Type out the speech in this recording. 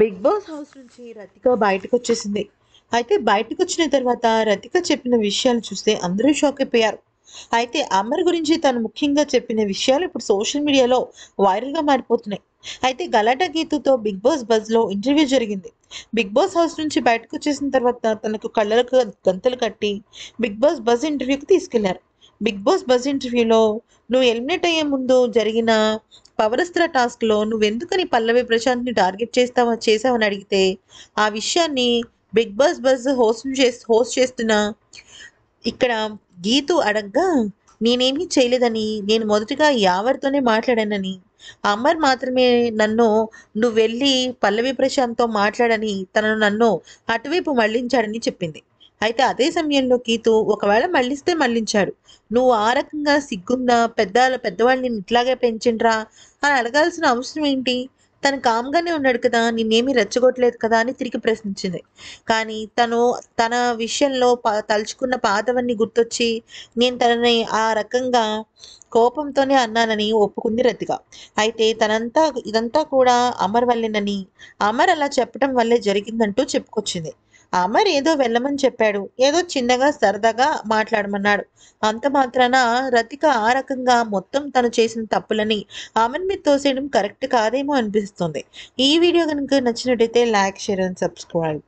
big Boss house నుంచి రతిక బయటకు వచ్చేసింది అయితే బయటకు వచ్చిన తర్వాత రతిక చెప్పిన విషయాలు చూస్తే అందరూ షాక్ అయిపోయారు అయితే అమర్ గురించి తను ముఖ్యంగా చెప్పిన విషయాలు ఇప్పుడు సోషల్ మీడియాలో వైరల్గా మారిపోతున్నాయి అయితే గలాటా గీతుతో బిగ్ బాస్ బజ్లో ఇంటర్వ్యూ జరిగింది బిగ్ బాస్ హౌస్ నుంచి బయటకు వచ్చేసిన తర్వాత తనకు కళ్ళలకు గంతలు కట్టి బిగ్ బాస్ బజ్ ఇంటర్వ్యూకి తీసుకెళ్లారు బిగ్ బాస్ బజ్ ఇంటర్వ్యూలో నువ్వు ఎలిమినేట్ అయ్యే ముందు జరిగిన పవరస్త్ర టాస్క్లో నువ్వెందుకని పల్లవి ప్రశాంత్ని టార్గెట్ చేస్తావా చేసావని అడిగితే ఆ విషయాన్ని బిగ్ బాస్ బజ్ హోస్ట్ చేసి హోస్ట్ చేస్తున్న ఇక్కడ గీతు అడగ్గా నేనేమీ చేయలేదని నేను మొదటిగా యావర్తోనే మాట్లాడానని అమర్ మాత్రమే నన్ను నువ్వు వెళ్ళి పల్లవి ప్రశాంత్తో మాట్లాడని తనను నన్ను అటువైపు మళ్లించాడని చెప్పింది అయితే అదే సమయంలో కీతు ఒకవేళ మళ్ళిస్తే మళ్ళించాడు నువ్వు ఆ రకంగా సిగ్గున్నా పెద్ద పెద్దవాళ్ళని ఇట్లాగే పెంచిండ్రా అని అడగాల్సిన అవసరం ఏంటి తను కామ్గానే ఉన్నాడు కదా నిన్నేమీ రెచ్చగొట్టలేదు కదా అని తిరిగి ప్రశ్నించింది కానీ తను తన విషయంలో తలుచుకున్న పాతవన్నీ గుర్తొచ్చి నేను తనని ఆ రకంగా కోపంతోనే అన్నానని ఒప్పుకుంది రద్దిగా అయితే తనంతా ఇదంతా కూడా అమర్ వల్లేనని అమర్ అలా చెప్పడం వల్లే జరిగిందంటూ చెప్పుకొచ్చింది అమర్ ఏదో వెళ్ళమని చెప్పాడు ఏదో చిన్నగా సరదాగా మాట్లాడమన్నాడు అంత మాత్రాన రతిక ఆ రకంగా మొత్తం తను చేసిన తప్పులని అమర్ మీద తోసేయడం కరెక్ట్ కాదేమో అనిపిస్తుంది ఈ వీడియో కనుక నచ్చినట్టయితే లైక్ షేర్ అండ్ సబ్స్క్రైబ్